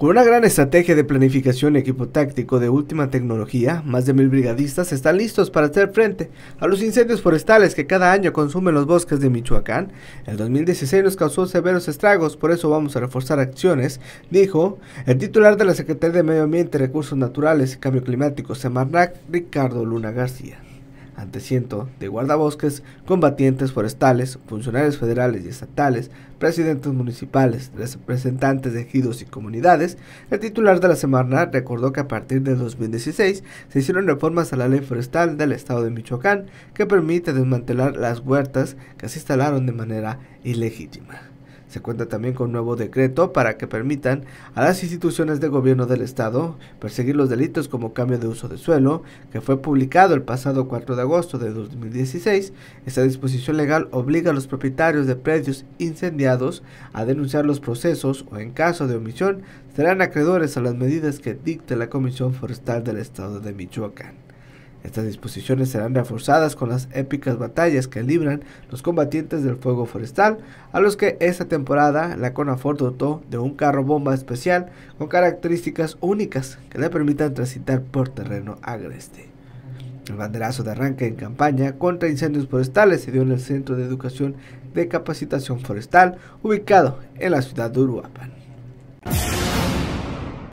Con una gran estrategia de planificación y equipo táctico de última tecnología, más de mil brigadistas están listos para hacer frente a los incendios forestales que cada año consumen los bosques de Michoacán. El 2016 nos causó severos estragos, por eso vamos a reforzar acciones, dijo el titular de la Secretaría de Medio Ambiente, Recursos Naturales y Cambio Climático, Semarnac, Ricardo Luna García ante ciento de guardabosques, combatientes forestales, funcionarios federales y estatales, presidentes municipales, representantes de ejidos y comunidades, el titular de la Semana recordó que a partir de 2016 se hicieron reformas a la ley forestal del estado de Michoacán que permite desmantelar las huertas que se instalaron de manera ilegítima. Se cuenta también con un nuevo decreto para que permitan a las instituciones de gobierno del Estado perseguir los delitos como cambio de uso de suelo, que fue publicado el pasado 4 de agosto de 2016. Esta disposición legal obliga a los propietarios de predios incendiados a denunciar los procesos o en caso de omisión serán acreedores a las medidas que dicte la Comisión Forestal del Estado de Michoacán. Estas disposiciones serán reforzadas con las épicas batallas que libran los combatientes del fuego forestal, a los que esta temporada la CONAFOR dotó de un carro bomba especial con características únicas que le permitan transitar por terreno agreste. El banderazo de arranque en campaña contra incendios forestales se dio en el Centro de Educación de Capacitación Forestal, ubicado en la ciudad de Uruapan.